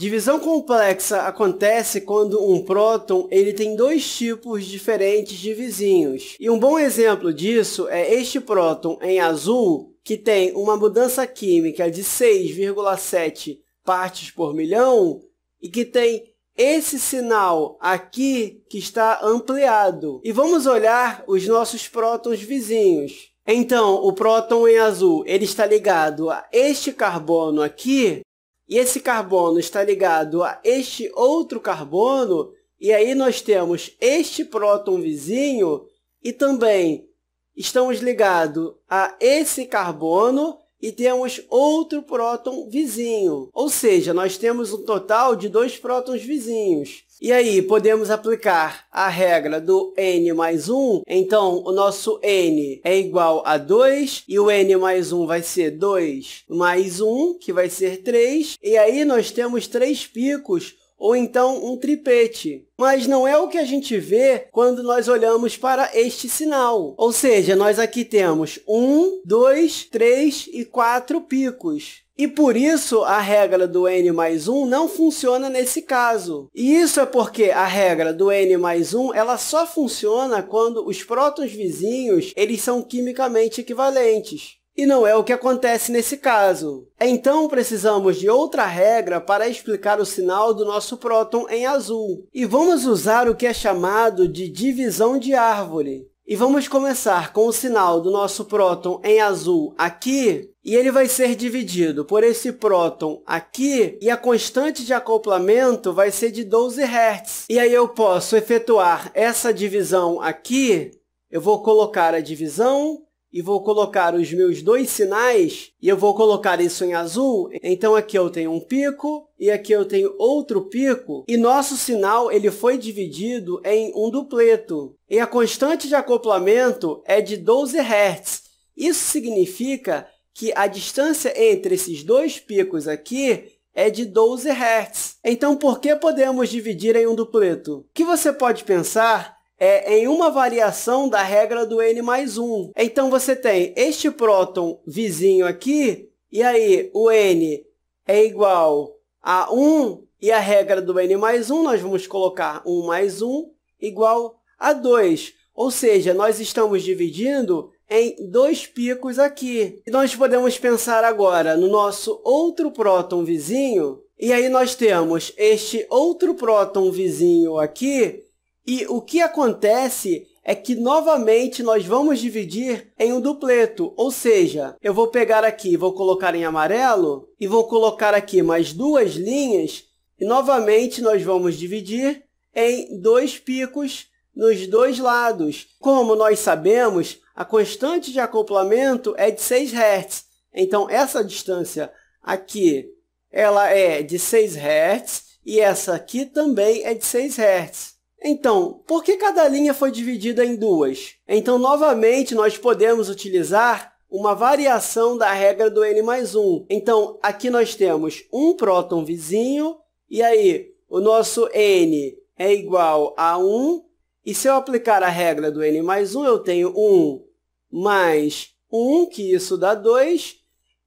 Divisão complexa acontece quando um próton ele tem dois tipos diferentes de vizinhos. E um bom exemplo disso é este próton em azul, que tem uma mudança química de 6,7 partes por milhão e que tem esse sinal aqui que está ampliado. E vamos olhar os nossos prótons vizinhos. Então, o próton em azul ele está ligado a este carbono aqui, e esse carbono está ligado a este outro carbono, e aí nós temos este próton vizinho e também estamos ligados a esse carbono e temos outro próton vizinho. Ou seja, nós temos um total de dois prótons vizinhos. E aí, podemos aplicar a regra do n mais 1. Então, o nosso n é igual a 2, e o n mais 1 vai ser 2 mais 1, que vai ser 3. E aí, nós temos três picos, ou então um tripete. Mas não é o que a gente vê quando nós olhamos para este sinal. Ou seja, nós aqui temos 1, 2, 3 e 4 picos. E por isso a regra do n mais 1 não funciona nesse caso. E isso é porque a regra do n mais 1 ela só funciona quando os prótons vizinhos eles são quimicamente equivalentes. E não é o que acontece nesse caso. Então, precisamos de outra regra para explicar o sinal do nosso próton em azul. E vamos usar o que é chamado de divisão de árvore. E vamos começar com o sinal do nosso próton em azul aqui, e ele vai ser dividido por esse próton aqui, e a constante de acoplamento vai ser de 12 Hz. E aí eu posso efetuar essa divisão aqui, eu vou colocar a divisão, e vou colocar os meus dois sinais e eu vou colocar isso em azul. Então aqui eu tenho um pico e aqui eu tenho outro pico e nosso sinal ele foi dividido em um dupleto. E a constante de acoplamento é de 12 Hz. Isso significa que a distância entre esses dois picos aqui é de 12 Hz. Então por que podemos dividir em um dupleto? O que você pode pensar é em uma variação da regra do N mais 1. Então, você tem este próton vizinho aqui, e aí o N é igual a 1, e a regra do N mais 1, nós vamos colocar 1 mais 1 igual a 2. Ou seja, nós estamos dividindo em dois picos aqui. E nós podemos pensar agora no nosso outro próton vizinho, e aí nós temos este outro próton vizinho aqui, e o que acontece é que novamente nós vamos dividir em um dupleto, ou seja, eu vou pegar aqui, vou colocar em amarelo e vou colocar aqui mais duas linhas e novamente nós vamos dividir em dois picos nos dois lados. Como nós sabemos, a constante de acoplamento é de 6 Hz. Então, essa distância aqui ela é de 6 Hz e essa aqui também é de 6 Hz. Então, por que cada linha foi dividida em duas? Então, novamente, nós podemos utilizar uma variação da regra do n mais 1. Então, aqui nós temos um próton vizinho, e aí o nosso n é igual a 1, e se eu aplicar a regra do n mais 1, eu tenho 1 mais 1, que isso dá 2,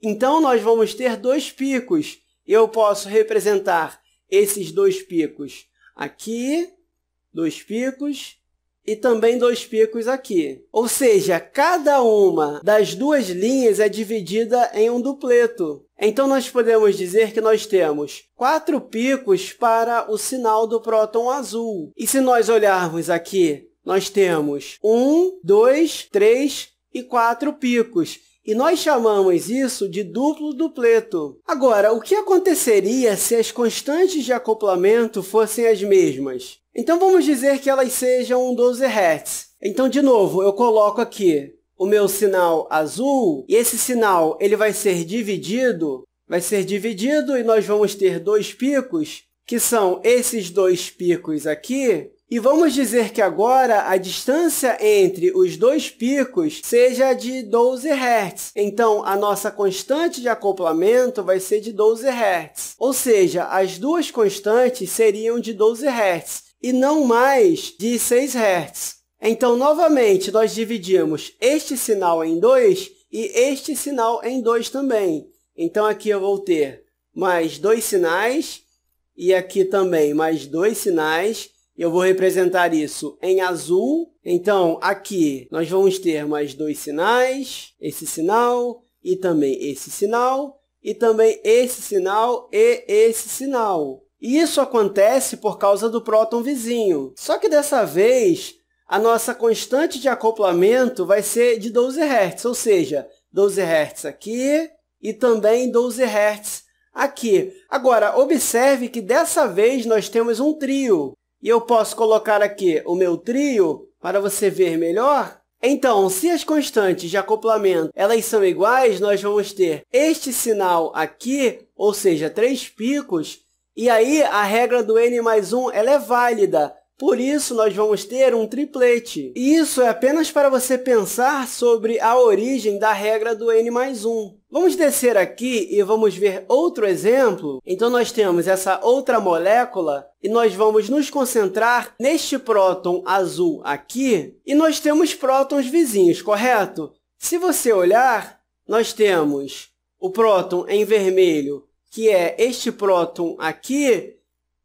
então nós vamos ter dois picos. Eu posso representar esses dois picos aqui dois picos e também dois picos aqui. Ou seja, cada uma das duas linhas é dividida em um dupleto. Então, nós podemos dizer que nós temos quatro picos para o sinal do próton azul. E se nós olharmos aqui, nós temos um, dois, três e quatro picos. E nós chamamos isso de duplo dupleto. Agora, o que aconteceria se as constantes de acoplamento fossem as mesmas? Então vamos dizer que elas sejam 12 Hz. Então, de novo, eu coloco aqui o meu sinal azul, e esse sinal ele vai ser dividido, vai ser dividido, e nós vamos ter dois picos, que são esses dois picos aqui, e vamos dizer que agora a distância entre os dois picos seja de 12 Hz. Então, a nossa constante de acoplamento vai ser de 12 Hz. Ou seja, as duas constantes seriam de 12 Hz e não mais de 6 Hz. Então, novamente, nós dividimos este sinal em dois e este sinal em dois também. Então, aqui eu vou ter mais dois sinais e aqui também mais dois sinais. Eu vou representar isso em azul. Então, aqui nós vamos ter mais dois sinais, esse sinal e também esse sinal, e também esse sinal e esse sinal. E isso acontece por causa do próton vizinho. Só que dessa vez, a nossa constante de acoplamento vai ser de 12 Hz, ou seja, 12 Hz aqui e também 12 Hz aqui. Agora, observe que dessa vez nós temos um trio. E eu posso colocar aqui o meu trio para você ver melhor. Então, se as constantes de acoplamento elas são iguais, nós vamos ter este sinal aqui, ou seja, três picos, e aí, a regra do n mais 1 ela é válida. Por isso, nós vamos ter um triplete. E isso é apenas para você pensar sobre a origem da regra do n mais 1. Vamos descer aqui e vamos ver outro exemplo. Então, nós temos essa outra molécula e nós vamos nos concentrar neste próton azul aqui. E nós temos prótons vizinhos, correto? Se você olhar, nós temos o próton em vermelho que é este próton aqui,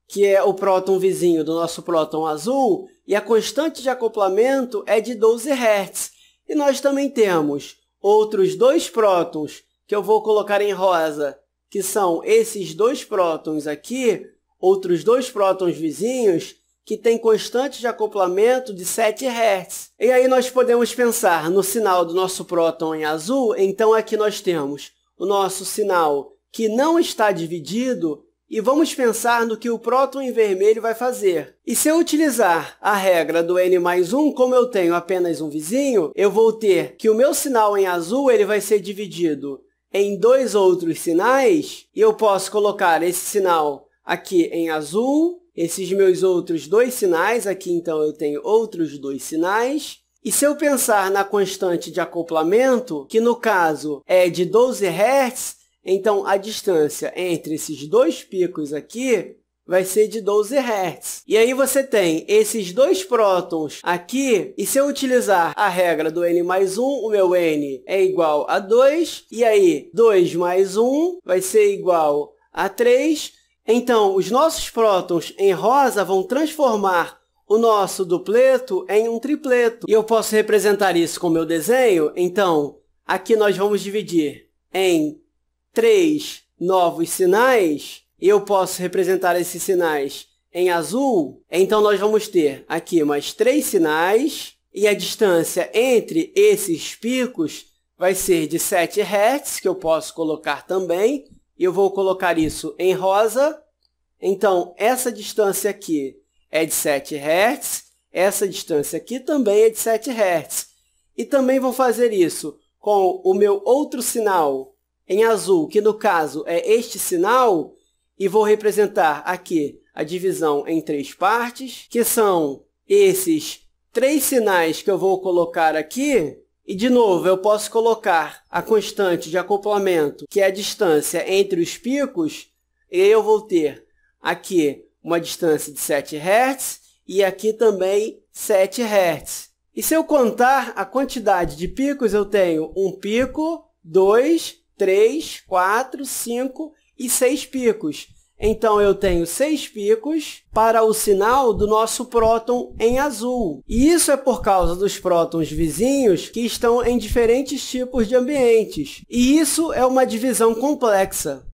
que é o próton vizinho do nosso próton azul, e a constante de acoplamento é de 12 Hz. E nós também temos outros dois prótons, que eu vou colocar em rosa, que são esses dois prótons aqui, outros dois prótons vizinhos, que têm constante de acoplamento de 7 Hz. E aí nós podemos pensar no sinal do nosso próton em azul, então aqui nós temos o nosso sinal que não está dividido e vamos pensar no que o próton em vermelho vai fazer. E se eu utilizar a regra do n mais 1, como eu tenho apenas um vizinho, eu vou ter que o meu sinal em azul ele vai ser dividido em dois outros sinais, e eu posso colocar esse sinal aqui em azul, esses meus outros dois sinais, aqui então eu tenho outros dois sinais, e se eu pensar na constante de acoplamento, que no caso é de 12 Hz, então, a distância entre esses dois picos aqui vai ser de 12 Hz. E aí você tem esses dois prótons aqui, e se eu utilizar a regra do N mais 1, o meu N é igual a 2, e aí 2 mais 1 vai ser igual a 3. Então, os nossos prótons em rosa vão transformar o nosso dupleto em um tripleto. E eu posso representar isso com o meu desenho? Então, aqui nós vamos dividir em três novos sinais, eu posso representar esses sinais em azul, então nós vamos ter aqui mais três sinais e a distância entre esses picos vai ser de 7 Hz, que eu posso colocar também, e eu vou colocar isso em rosa. Então, essa distância aqui é de 7 Hz, essa distância aqui também é de 7 Hz. E também vou fazer isso com o meu outro sinal, em azul, que no caso é este sinal, e vou representar aqui a divisão em três partes, que são esses três sinais que eu vou colocar aqui. E, de novo, eu posso colocar a constante de acoplamento, que é a distância entre os picos, e eu vou ter aqui uma distância de 7 Hz e aqui também 7 Hz. E se eu contar a quantidade de picos, eu tenho um pico, dois, 3, 4, 5 e 6 picos. Então, eu tenho 6 picos para o sinal do nosso próton em azul. E isso é por causa dos prótons vizinhos que estão em diferentes tipos de ambientes. E isso é uma divisão complexa.